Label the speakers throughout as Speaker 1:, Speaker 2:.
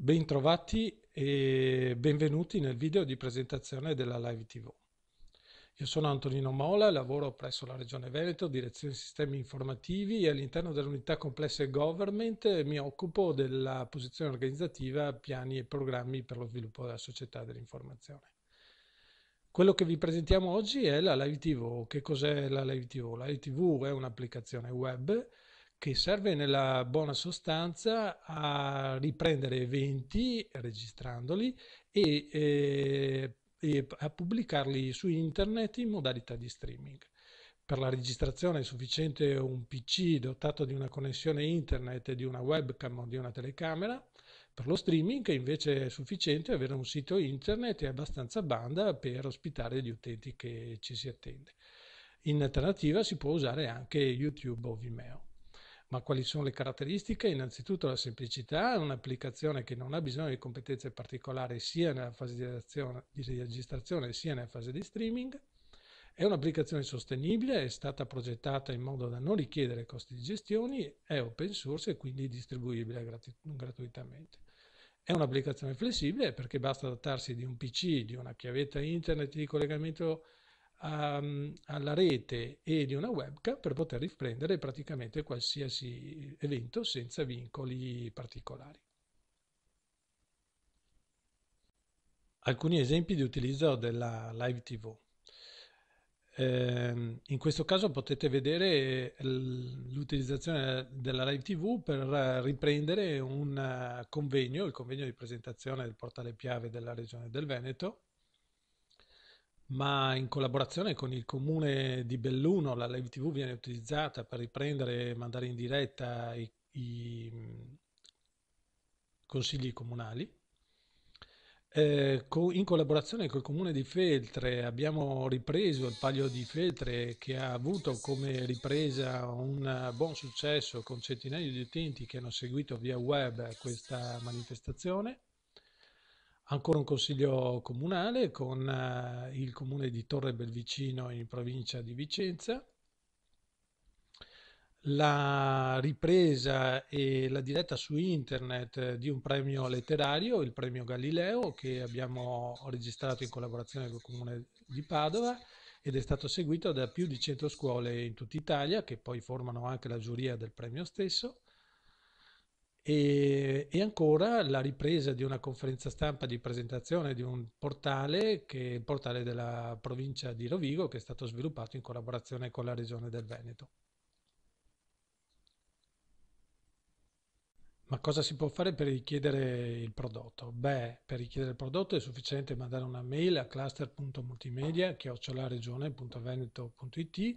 Speaker 1: Bentrovati e benvenuti nel video di presentazione della Live TV. Io sono Antonino Mola, lavoro presso la Regione Veneto, Direzione Sistemi Informativi e all'interno dell'unità complesse Government mi occupo della posizione organizzativa, piani e programmi per lo sviluppo della società dell'informazione. Quello che vi presentiamo oggi è la Live TV. Che cos'è la Live TV? La Live TV è un'applicazione web che serve nella buona sostanza a riprendere eventi registrandoli e, eh, e a pubblicarli su internet in modalità di streaming. Per la registrazione è sufficiente un PC dotato di una connessione internet, e di una webcam o di una telecamera. Per lo streaming invece è sufficiente avere un sito internet e abbastanza banda per ospitare gli utenti che ci si attende. In alternativa si può usare anche YouTube o Vimeo. Ma quali sono le caratteristiche? Innanzitutto la semplicità, è un'applicazione che non ha bisogno di competenze particolari sia nella fase di registrazione sia nella fase di streaming. È un'applicazione sostenibile, è stata progettata in modo da non richiedere costi di gestione, è open source e quindi distribuibile gratu gratuitamente. È un'applicazione flessibile perché basta adattarsi di un PC, di una chiavetta internet di collegamento um, alla rete e di una webcam per poter riprendere praticamente qualsiasi evento senza vincoli particolari. Alcuni esempi di utilizzo della live TV. Ehm, in questo caso potete vedere l'utilizzazione della live TV per riprendere un eh, convegno, il convegno di presentazione del portale Piave della Regione del Veneto, ma in collaborazione con il comune di Belluno la live tv viene utilizzata per riprendere e mandare in diretta i, i mm, consigli comunali. Eh, co in collaborazione col comune di Feltre abbiamo ripreso il palio di Feltre che ha avuto come ripresa un buon successo con centinaia di utenti che hanno seguito via web questa manifestazione. Ancora un consiglio comunale con eh, il comune di Torre Belvicino in provincia di Vicenza. La ripresa e la diretta su internet di un premio letterario, il premio Galileo, che abbiamo registrato in collaborazione con il comune di Padova ed è stato seguito da più di 100 scuole in tutta Italia che poi formano anche la giuria del premio stesso e, e, ancora la ripresa di una conferenza stampa di presentazione di un portale che è il portale della provincia di Rovigo che è stato sviluppato in collaborazione con la regione del Veneto. Ma cosa si può fare per richiedere il prodotto? Beh, per richiedere il prodotto è sufficiente mandare una mail a cluster.multimedia.regione.veneto.it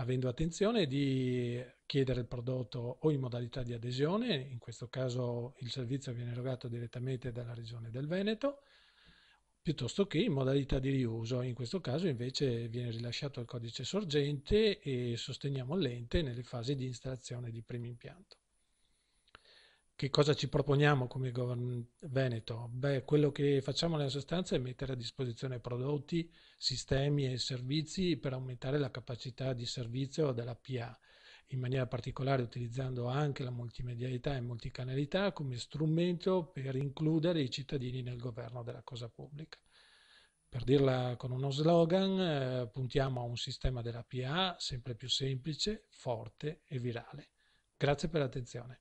Speaker 1: avendo attenzione di chiedere il prodotto o in modalità di adesione, in questo caso il servizio viene erogato direttamente dalla Regione del Veneto, piuttosto che in modalità di riuso, in questo caso invece viene rilasciato il codice sorgente e sosteniamo l'ente nelle fasi di installazione di primo impianto che cosa ci proponiamo come governo Veneto? Beh, quello che facciamo nella sostanza è mettere a disposizione prodotti, sistemi e servizi per aumentare la capacità di servizio della PA, in maniera particolare utilizzando anche la multimedialità e multicanalità come strumento per includere i cittadini nel governo della cosa pubblica. Per dirla con uno slogan, eh, puntiamo a un sistema della PA sempre più semplice, forte e virale. Grazie per l'attenzione.